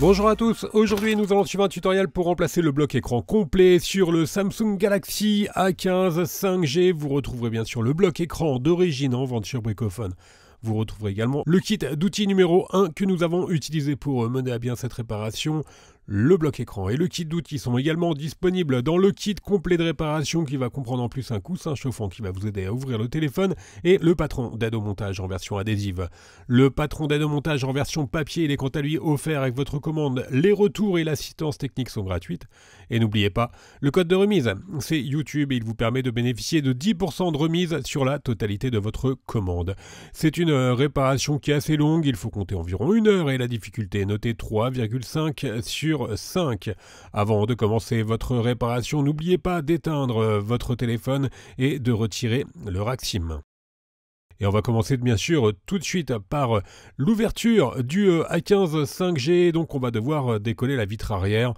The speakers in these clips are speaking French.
Bonjour à tous, aujourd'hui nous allons suivre un tutoriel pour remplacer le bloc écran complet sur le Samsung Galaxy A15 5G. Vous retrouverez bien sûr le bloc écran d'origine en vente sur Bricophone. Vous retrouverez également le kit d'outils numéro 1 que nous avons utilisé pour mener à bien cette réparation, le bloc écran et le kit d'outils sont également disponibles dans le kit complet de réparation qui va comprendre en plus un coussin chauffant qui va vous aider à ouvrir le téléphone et le patron d'aide au montage en version adhésive. Le patron d'aide au montage en version papier, est quant à lui offert avec votre commande. Les retours et l'assistance technique sont gratuites. Et n'oubliez pas, le code de remise, c'est YouTube et il vous permet de bénéficier de 10% de remise sur la totalité de votre commande. C'est une euh, réparation qui est assez longue, il faut compter environ une heure et la difficulté est notée 3,5 sur 5. Avant de commencer votre réparation, n'oubliez pas d'éteindre votre téléphone et de retirer le Raxim. Et on va commencer bien sûr tout de suite par l'ouverture du euh, A15 5G. Donc on va devoir euh, décoller la vitre arrière.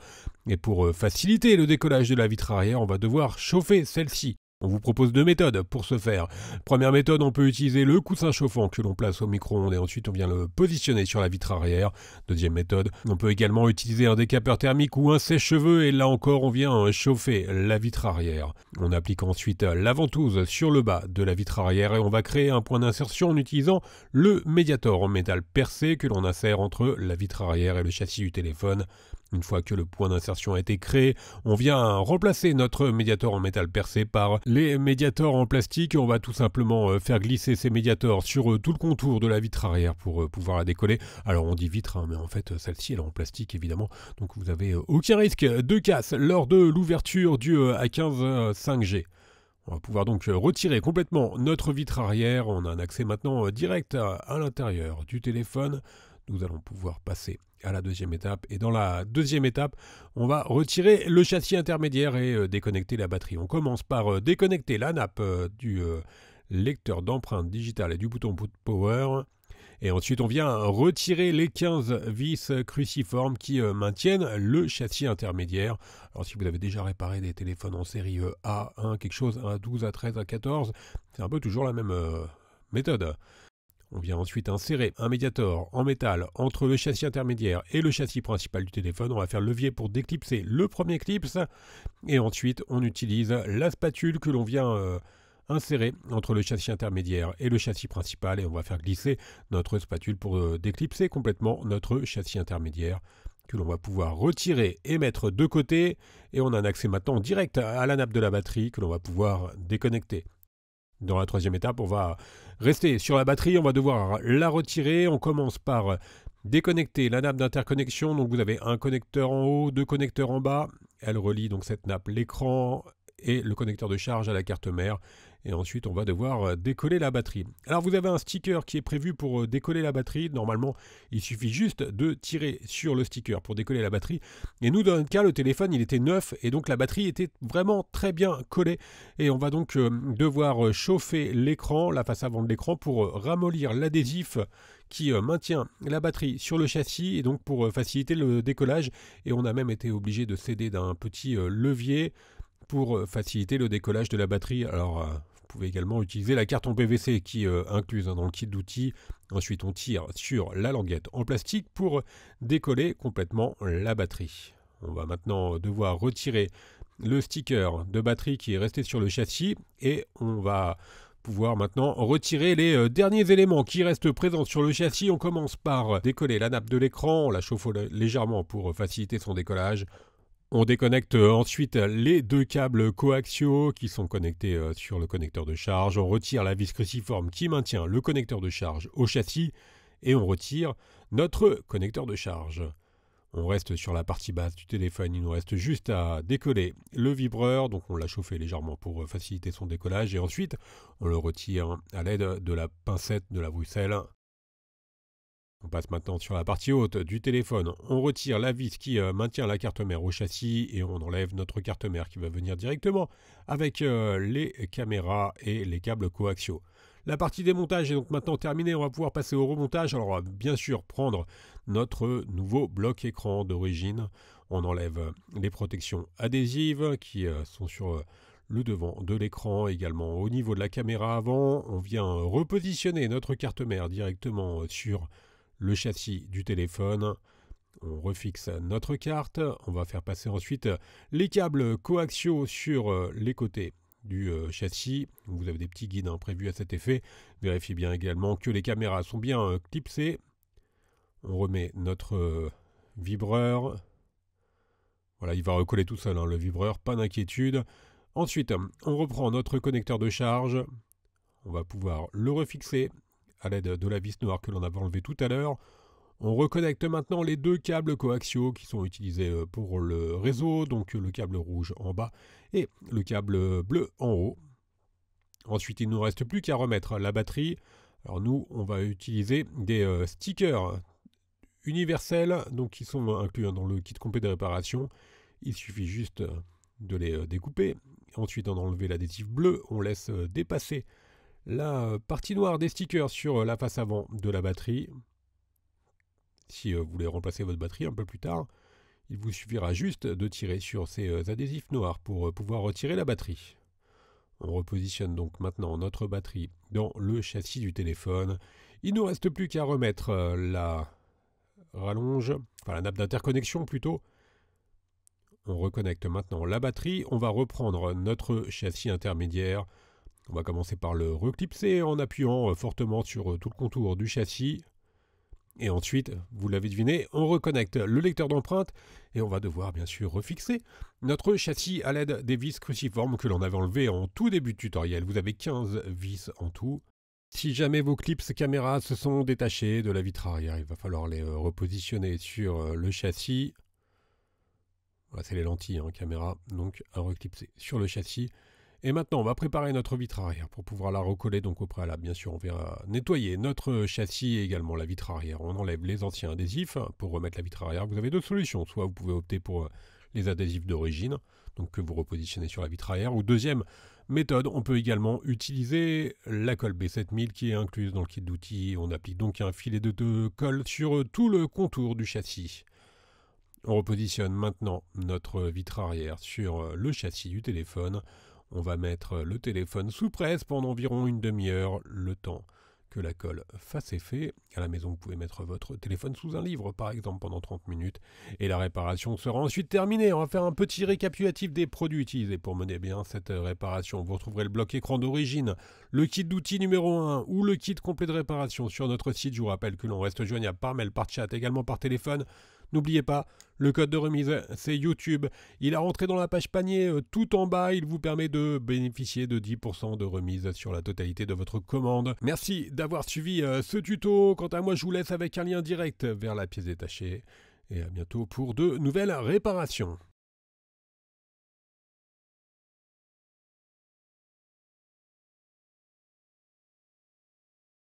Et pour euh, faciliter le décollage de la vitre arrière, on va devoir chauffer celle-ci. On vous propose deux méthodes pour ce faire. Première méthode, on peut utiliser le coussin chauffant que l'on place au micro-ondes et ensuite on vient le positionner sur la vitre arrière. Deuxième méthode, on peut également utiliser un décapeur thermique ou un sèche-cheveux et là encore on vient chauffer la vitre arrière. On applique ensuite la ventouse sur le bas de la vitre arrière et on va créer un point d'insertion en utilisant le médiator en métal percé que l'on insère entre la vitre arrière et le châssis du téléphone. Une fois que le point d'insertion a été créé, on vient remplacer notre médiator en métal percé par les médiators en plastique. On va tout simplement euh, faire glisser ces médiators sur euh, tout le contour de la vitre arrière pour euh, pouvoir la décoller. Alors on dit vitre, hein, mais en fait celle-ci est en plastique évidemment, donc vous n'avez aucun risque de casse lors de l'ouverture du A15 5G. On va pouvoir donc retirer complètement notre vitre arrière. On a un accès maintenant direct à l'intérieur du téléphone nous allons pouvoir passer à la deuxième étape. Et dans la deuxième étape, on va retirer le châssis intermédiaire et euh, déconnecter la batterie. On commence par euh, déconnecter la nappe euh, du lecteur d'empreintes digitales et du bouton power. Et ensuite, on vient retirer les 15 vis cruciformes qui maintiennent le châssis intermédiaire. Alors, si vous avez déjà réparé des téléphones en série A1, quelque chose, A12, à 13 à 14 c'est un peu toujours la même méthode. On vient ensuite insérer un médiator en métal entre le châssis intermédiaire et le châssis principal du téléphone. On va faire levier pour déclipser le premier clips. Et ensuite, on utilise la spatule que l'on vient euh, insérer entre le châssis intermédiaire et le châssis principal. Et on va faire glisser notre spatule pour euh, déclipser complètement notre châssis intermédiaire que l'on va pouvoir retirer et mettre de côté. Et on a un accès maintenant direct à la nappe de la batterie que l'on va pouvoir déconnecter. Dans la troisième étape, on va rester sur la batterie, on va devoir la retirer. On commence par déconnecter la nappe d'interconnexion. Donc vous avez un connecteur en haut, deux connecteurs en bas. Elle relie donc cette nappe, l'écran et le connecteur de charge à la carte mère. Et ensuite, on va devoir euh, décoller la batterie. Alors, vous avez un sticker qui est prévu pour euh, décoller la batterie. Normalement, il suffit juste de tirer sur le sticker pour décoller la batterie. Et nous, dans notre cas, le téléphone, il était neuf et donc la batterie était vraiment très bien collée. Et on va donc euh, devoir chauffer l'écran, la face avant de l'écran, pour ramollir l'adhésif qui maintient la batterie sur le châssis et donc pour faciliter le décollage. Et on a même été obligé de céder d'un petit levier pour faciliter le décollage de la batterie. Alors vous pouvez également utiliser la carton PVC qui est euh, incluse hein, dans le kit d'outils. Ensuite, on tire sur la languette en plastique pour décoller complètement la batterie. On va maintenant devoir retirer le sticker de batterie qui est resté sur le châssis et on va pouvoir maintenant retirer les euh, derniers éléments qui restent présents sur le châssis. On commence par décoller la nappe de l'écran, on la chauffe légèrement pour faciliter son décollage. On déconnecte euh, ensuite les deux câbles coaxiaux qui sont connectés euh, sur le connecteur de charge. On retire la vis cruciforme qui maintient le connecteur de charge au châssis et on retire notre connecteur de charge. On reste sur la partie basse du téléphone, il nous reste juste à décoller le vibreur, donc on l'a chauffé légèrement pour euh, faciliter son décollage et ensuite on le retire à l'aide de la pincette de la Bruxelles on passe maintenant sur la partie haute du téléphone. On retire la vis qui euh, maintient la carte mère au châssis et on enlève notre carte mère qui va venir directement avec euh, les caméras et les câbles coaxiaux. La partie des montages est donc maintenant terminée. On va pouvoir passer au remontage. Alors, on va bien sûr prendre notre nouveau bloc écran d'origine. On enlève euh, les protections adhésives qui sont sur le devant de l'écran également au niveau de la caméra avant. On vient repositionner notre carte mère directement sur le châssis du téléphone. On refixe notre carte. On va faire passer ensuite les câbles coaxiaux sur euh, les côtés du euh, châssis. Vous avez des petits guides hein, prévus à cet effet. Vérifiez bien également que les caméras sont bien euh, clipsées. On remet notre vibreur. Voilà, il va recoller tout seul hein, le vibreur, pas d'inquiétude. Ensuite, on reprend notre connecteur de charge. On va pouvoir le refixer à l'aide de la vis noire que l'on avait enlevée tout à l'heure. On reconnecte maintenant les deux câbles coaxiaux qui sont utilisés euh, pour le réseau, donc le câble rouge en bas et le câble bleu en haut. Ensuite, il ne nous reste plus qu'à remettre la batterie. Alors nous, on va utiliser des euh, stickers universels, donc qui sont inclus hein, dans le kit complet de réparation. Il suffit juste euh, de les découper. Ensuite, on enlever l'adhésif bleu, on laisse dépasser la euh, partie noire des stickers sur euh, la face avant de la batterie. Si euh, vous voulez remplacer votre batterie un peu plus tard, il vous suffira juste de tirer sur ces adhésifs noirs pour pouvoir retirer la batterie. On repositionne donc maintenant notre batterie dans le châssis du téléphone. Il ne nous reste plus qu'à remettre la rallonge, enfin la nappe d'interconnexion plutôt. On reconnecte maintenant la batterie. On va reprendre notre châssis intermédiaire. On va commencer par le reclipser en appuyant euh, fortement sur euh, tout le contour du châssis. Et ensuite, vous l'avez deviné, on reconnecte le lecteur d'empreintes et on va devoir bien sûr refixer notre châssis à l'aide des vis cruciformes que l'on avait enlevées en tout début de tutoriel. Vous avez 15 vis en tout. Si jamais vos clips caméra se sont détachés de la vitre arrière, il va falloir les euh, repositionner hein, sur le châssis. c'est les lentilles en caméra, donc à reclipser sur le châssis. Et maintenant, on va préparer notre vitre arrière pour pouvoir la recoller donc au préalable. Bien sûr, on va nettoyer notre châssis et également la vitre arrière. On enlève les anciens adhésifs pour remettre la vitre arrière. Vous avez deux solutions. Soit vous pouvez opter pour euh, les adhésifs d'origine, donc que vous repositionnez sur la vitre arrière. Ou deuxième méthode, on peut également utiliser la colle B7000 qui est incluse dans le kit d'outils. On applique donc un filet de, de colle sur tout le contour du châssis. On repositionne maintenant notre vitre arrière sur le châssis du téléphone. On va mettre le téléphone sous presse pendant environ une demi-heure, le temps que la colle fasse effet. À la maison, vous pouvez mettre votre téléphone sous un livre, par exemple, pendant 30 minutes, et la réparation sera ensuite terminée. On va faire un petit récapitulatif des produits utilisés pour mener bien cette réparation. Vous retrouverez le bloc écran d'origine, le kit d'outils numéro 1 ou le kit complet de réparation sur notre site. Je vous rappelle que l'on reste joignable par mail, par chat, également par téléphone. N'oubliez pas, le code de remise, c'est YouTube. Il a rentré dans la page panier euh, tout en bas. Il vous permet de bénéficier de 10% de remise sur la totalité de votre commande. Merci d'avoir suivi euh, ce tuto. Quant à moi, je vous laisse avec un lien direct vers la pièce détachée. Et à bientôt pour de nouvelles réparations.